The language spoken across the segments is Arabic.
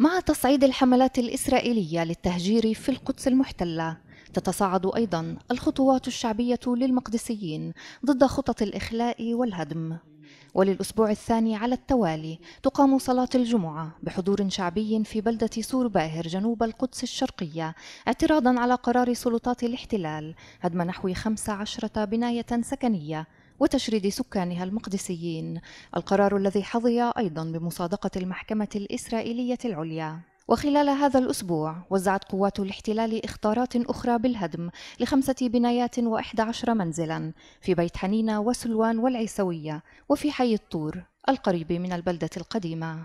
مع تصعيد الحملات الإسرائيلية للتهجير في القدس المحتلة تتصاعد أيضا الخطوات الشعبية للمقدسيين ضد خطط الإخلاء والهدم وللأسبوع الثاني على التوالي تقام صلاة الجمعة بحضور شعبي في بلدة سور باهر جنوب القدس الشرقية اعتراضا على قرار سلطات الاحتلال هدم نحو 15 بناية سكنية وتشريد سكانها المقدسيين القرار الذي حظي أيضا بمصادقة المحكمة الإسرائيلية العليا وخلال هذا الأسبوع وزعت قوات الاحتلال إخطارات أخرى بالهدم لخمسة بنايات وإحدى عشر منزلا في بيت حنينة وسلوان والعيسوية وفي حي الطور القريب من البلدة القديمة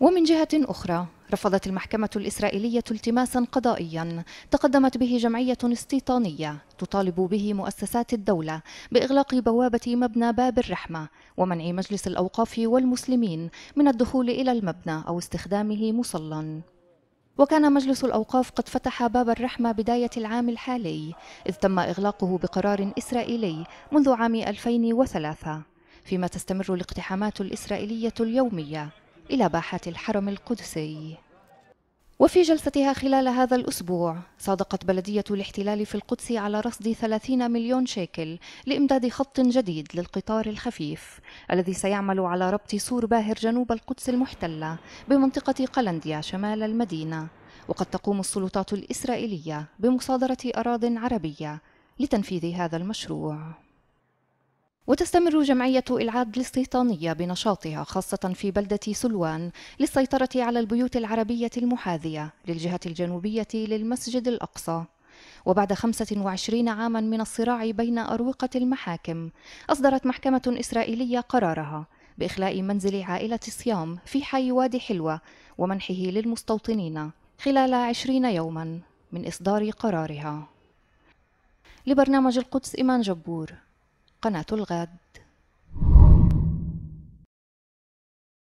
ومن جهة أخرى رفضت المحكمة الإسرائيلية التماسا قضائيا تقدمت به جمعية استيطانية تطالب به مؤسسات الدولة بإغلاق بوابة مبنى باب الرحمة ومنع مجلس الأوقاف والمسلمين من الدخول إلى المبنى أو استخدامه مصلا وكان مجلس الأوقاف قد فتح باب الرحمة بداية العام الحالي إذ تم إغلاقه بقرار إسرائيلي منذ عام 2003 فيما تستمر الاقتحامات الإسرائيلية اليومية إلى باحات الحرم القدسي وفي جلستها خلال هذا الأسبوع صادقت بلدية الاحتلال في القدس على رصد 30 مليون شيكل لإمداد خط جديد للقطار الخفيف الذي سيعمل على ربط سور باهر جنوب القدس المحتلة بمنطقة قلنديا شمال المدينة وقد تقوم السلطات الإسرائيلية بمصادرة أراض عربية لتنفيذ هذا المشروع وتستمر جمعية إلعاد الاستيطانية بنشاطها خاصة في بلدة سلوان للسيطرة على البيوت العربية المحاذية للجهة الجنوبية للمسجد الأقصى وبعد 25 عاما من الصراع بين أروقة المحاكم أصدرت محكمة إسرائيلية قرارها بإخلاء منزل عائلة صيام في حي وادي حلوة ومنحه للمستوطنين خلال 20 يوما من إصدار قرارها لبرنامج القدس إيمان جبور قناة الغد